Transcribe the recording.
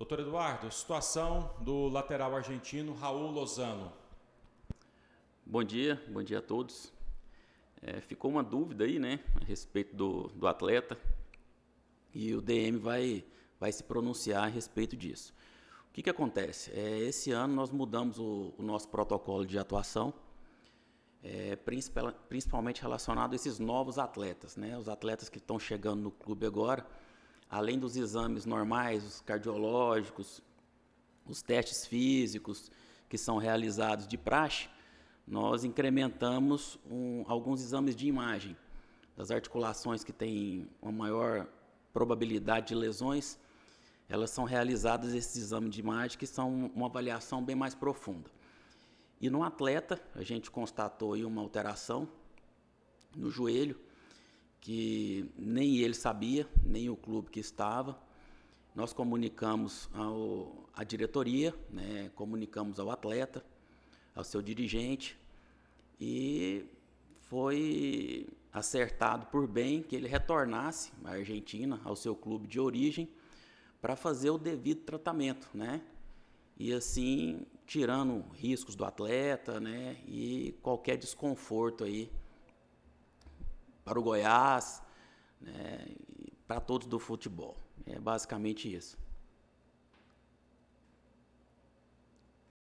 Doutor Eduardo, situação do lateral argentino Raul Lozano. Bom dia, bom dia a todos. É, ficou uma dúvida aí, né, a respeito do, do atleta e o DM vai, vai se pronunciar a respeito disso. O que, que acontece? É, esse ano nós mudamos o, o nosso protocolo de atuação, é, principalmente relacionado a esses novos atletas, né, os atletas que estão chegando no clube agora além dos exames normais, os cardiológicos, os testes físicos que são realizados de praxe, nós incrementamos um, alguns exames de imagem das articulações que têm uma maior probabilidade de lesões. Elas são realizadas esses exames de imagem que são uma avaliação bem mais profunda. E no atleta, a gente constatou uma alteração no joelho, que nem ele sabia, nem o clube que estava. Nós comunicamos ao, à diretoria, né, comunicamos ao atleta, ao seu dirigente, e foi acertado por bem que ele retornasse à Argentina, ao seu clube de origem, para fazer o devido tratamento, né? E assim, tirando riscos do atleta, né? E qualquer desconforto aí para o Goiás, né, para todos do futebol. É basicamente isso.